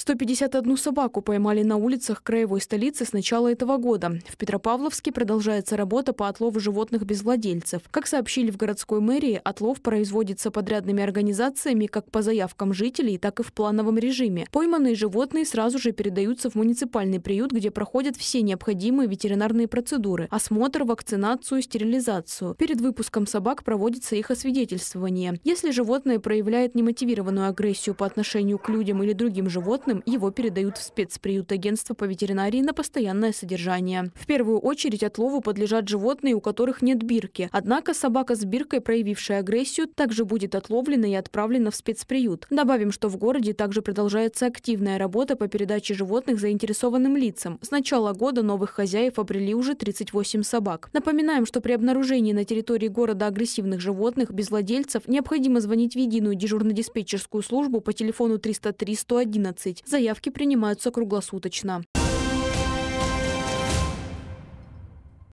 151 собаку поймали на улицах краевой столицы с начала этого года. В Петропавловске продолжается работа по отлову животных без владельцев. Как сообщили в городской мэрии, отлов производится подрядными организациями как по заявкам жителей, так и в плановом режиме. Пойманные животные сразу же передаются в муниципальный приют, где проходят все необходимые ветеринарные процедуры – осмотр, вакцинацию, стерилизацию. Перед выпуском собак проводится их освидетельствование. Если животное проявляет немотивированную агрессию по отношению к людям или другим животным, животным, его передают в спецприют агентства по ветеринарии на постоянное содержание. В первую очередь отлову подлежат животные, у которых нет бирки. Однако собака с биркой, проявившая агрессию, также будет отловлена и отправлена в спецприют. Добавим, что в городе также продолжается активная работа по передаче животных заинтересованным лицам. С начала года новых хозяев обрели уже 38 собак. Напоминаем, что при обнаружении на территории города агрессивных животных без владельцев необходимо звонить в единую дежурно-диспетчерскую службу по телефону 303 111 заявки принимаются круглосуточно.